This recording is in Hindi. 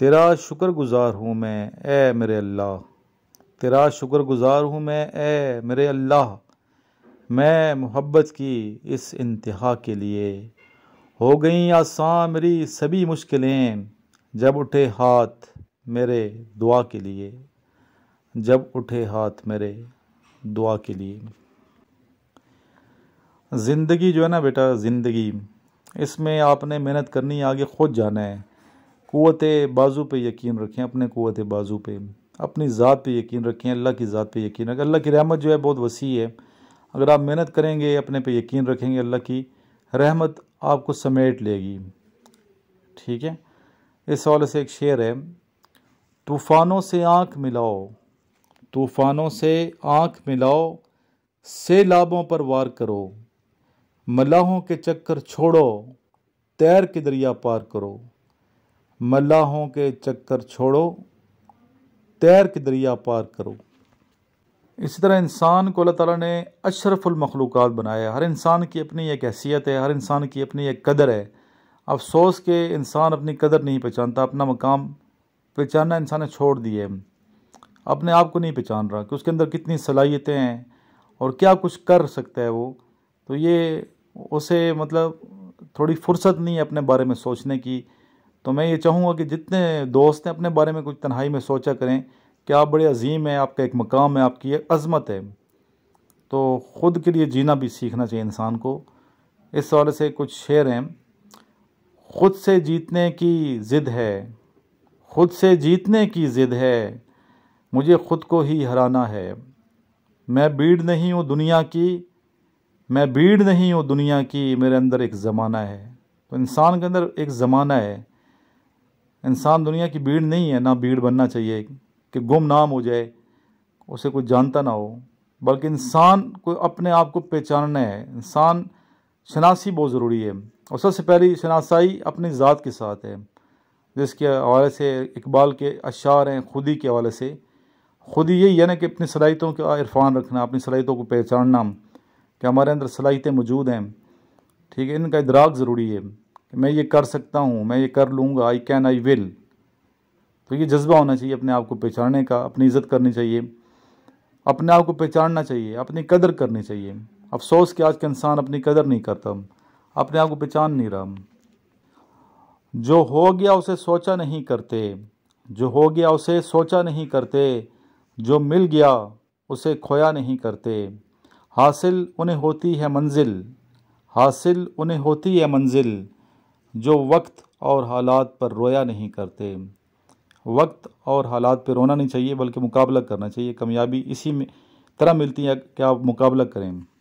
तेरा शुक्र गुज़ार हूँ मैं ए मेरे अल्लाह तेरा शुक्र गुज़ार हूँ मैं ए मेरे अल्लाह मैं मोहब्बत की इस इंतहा के लिए हो गई आसान मेरी सभी मुश्किलें जब उठे हाथ मेरे दुआ के लिए जब उठे हाथ मेरे दुआ के लिए ज़िंदगी जो है ना बेटा ज़िंदगी इसमें आपने मेहनत करनी आगे खुद जाना है क़वत बाजू पे यकीन रखें अपने क़वत बाजू पे अपनी ज़ात पे यकीन रखें अल्लाह की ज़ात पे यकीन रखें अल्लाह की रहमत जो है बहुत वसी है अगर आप मेहनत करेंगे अपने पे यकीन रखेंगे अल्लाह की रहमत आपको समेट लेगी ठीक है इस हवाले से एक शेर है तूफ़ानों से आँख मिलाओ तूफ़ानों से आँख मिलाओ से लाभों पर वार करो मलाहों के चक्कर छोड़ो तैर के दरिया पार करो मल्लाहों के चक्कर छोड़ो तैर के दरिया पार करो इसी तरह इंसान को अल्लाह ताला ने अशरफुलमखलूक़ बनाया हर इंसान की अपनी एक हैसियत है हर इंसान की अपनी एक कदर है अफसोस के इंसान अपनी कदर नहीं पहचानता अपना मकाम पहचानना इंसान ने छोड़ दिया है अपने आप को नहीं पहचान रहा कि उसके अंदर कितनी सलाहियतें हैं और क्या कुछ कर सकता है वो तो ये उसे मतलब थोड़ी फुर्सत नहीं है अपने बारे में सोचने की तो मैं ये चाहूँगा कि जितने दोस्त हैं अपने बारे में कुछ तन्हाई में सोचा करें कि आप बड़े अजीम हैं आपका एक मकाम है आपकी एक अज़मत है तो ख़ुद के लिए जीना भी सीखना चाहिए इंसान को इस हवाले से कुछ शेर हैं खुद से जीतने की ज़िद है खुद से जीतने की ज़िद है मुझे खुद को ही हराना है मैं भीड़ नहीं हूँ दुनिया की मैं भीड़ नहीं हूँ दुनिया की मेरे अंदर एक ज़माना है तो इंसान के अंदर एक ज़माना है इंसान दुनिया की भीड़ नहीं है ना भीड़ बनना चाहिए कि गुमनाम हो जाए उसे कोई जानता ना हो बल्कि इंसान को अपने आप को पहचानना है इंसान शनासी बहुत ज़रूरी है और सबसे पहली शनासाई अपनी ज़ात के साथ है जिसके हवाले से इकबाल के अशार हैं खुदी के हवाले से खुदी यही है ना कि अपनी सलाहितों का इरफान रखना अपनी सलाहितों को पहचानना कि हमारे अंदर सलाहितें मौजूद हैं ठीक है इनका इदराक ज़रूरी है कि मैं ये कर सकता हूँ मैं ये कर लूँगा आई कैन आई विल तो ये जज्बा होना चाहिए अपने आप को पहचानने का अपनी इज़्ज़त करनी चाहिए अपने आप को पहचानना चाहिए अपनी कदर करनी चाहिए अफसोस कि आज का इंसान अपनी कदर नहीं करता अपने आप को पहचान नहीं रहा जो हो गया उसे सोचा नहीं करते जो हो गया उसे सोचा नहीं करते जो मिल गया उसे खोया नहीं करते हासिल उन्हें होती है मंजिल हासिल उन्हें होती है मंजिल जो वक्त और हालात पर रोया नहीं करते वक्त और हालात पर रोना नहीं चाहिए बल्कि मुकाबला करना चाहिए कामयाबी इसी में तरह मिलती है कि आप मुकाबला करें